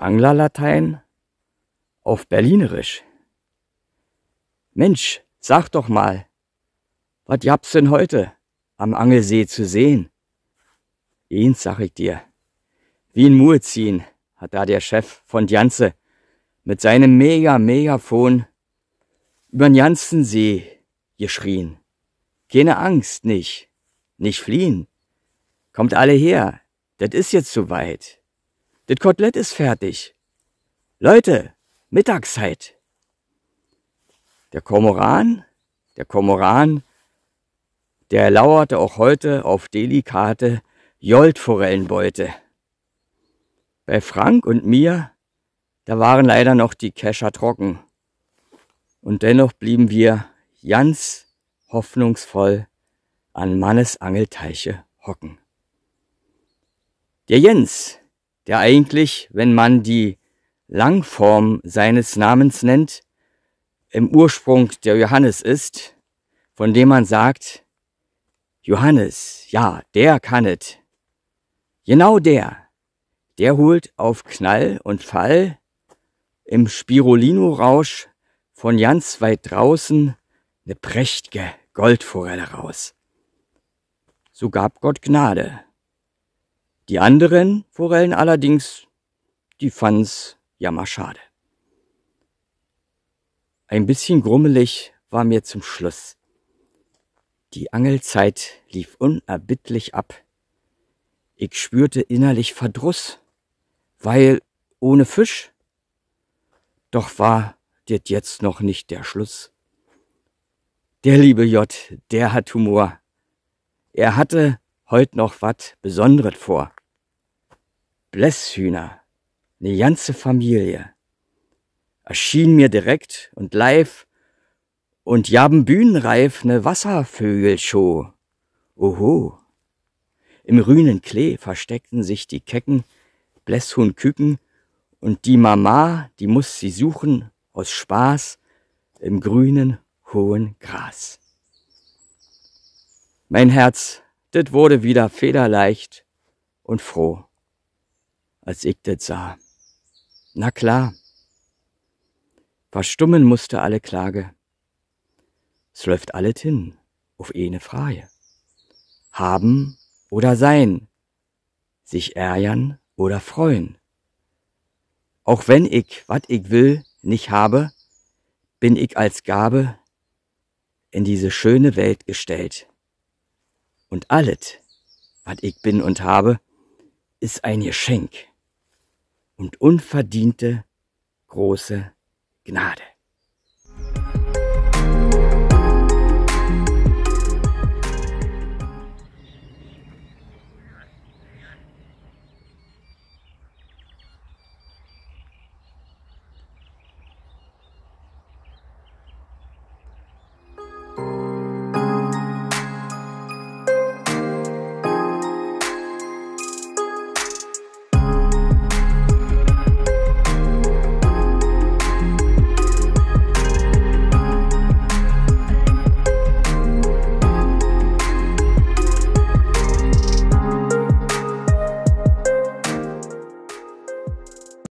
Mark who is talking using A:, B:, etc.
A: Anglerlatein auf Berlinerisch. Mensch, sag doch mal, was habt's denn heute am Angelsee zu sehen? Eins sag ich dir, wie in Mur ziehen, hat da der Chef von Janze mit seinem Mega-Megafon übern ganzen See geschrien. Keine Angst, nicht, nicht fliehen. Kommt alle her, das ist jetzt zu weit. Das Kotelett ist fertig. Leute, Mittagszeit. Der Kormoran, der Kormoran, der lauerte auch heute auf delikate Joltforellenbeute. Bei Frank und mir, da waren leider noch die Kescher trocken. Und dennoch blieben wir ganz hoffnungsvoll an Mannes Angelteiche hocken. Der Jens, ja, eigentlich, wenn man die Langform seines Namens nennt, im Ursprung der Johannes ist, von dem man sagt, Johannes, ja, der kann es. Genau der. Der holt auf Knall und Fall im Spirulino-Rausch von ganz weit draußen eine prächtige Goldforelle raus. So gab Gott Gnade. Die anderen Forellen allerdings, die fand's jammerschade. Ein bisschen grummelig war mir zum Schluss. Die Angelzeit lief unerbittlich ab. Ich spürte innerlich Verdruss, weil ohne Fisch? Doch war dit jetzt noch nicht der Schluss. Der liebe J, der hat Humor. Er hatte heut noch wat Besonderes vor. Blesshühner, eine ganze Familie, erschien mir direkt und live und jaben bühnenreif ne Wasservögelshow. Oho. Im grünen Klee versteckten sich die kecken Blesshuhnküken und die Mama, die muss sie suchen aus Spaß im grünen, hohen Gras. Mein Herz, dit wurde wieder federleicht und froh als ich das sah. Na klar. Verstummen musste alle Klage. Es läuft alles hin, auf eine Frage. Haben oder sein, sich ärgern oder freuen. Auch wenn ich, was ich will, nicht habe, bin ich als Gabe in diese schöne Welt gestellt. Und alles, was ich bin und habe, ist ein Geschenk und unverdiente große Gnade.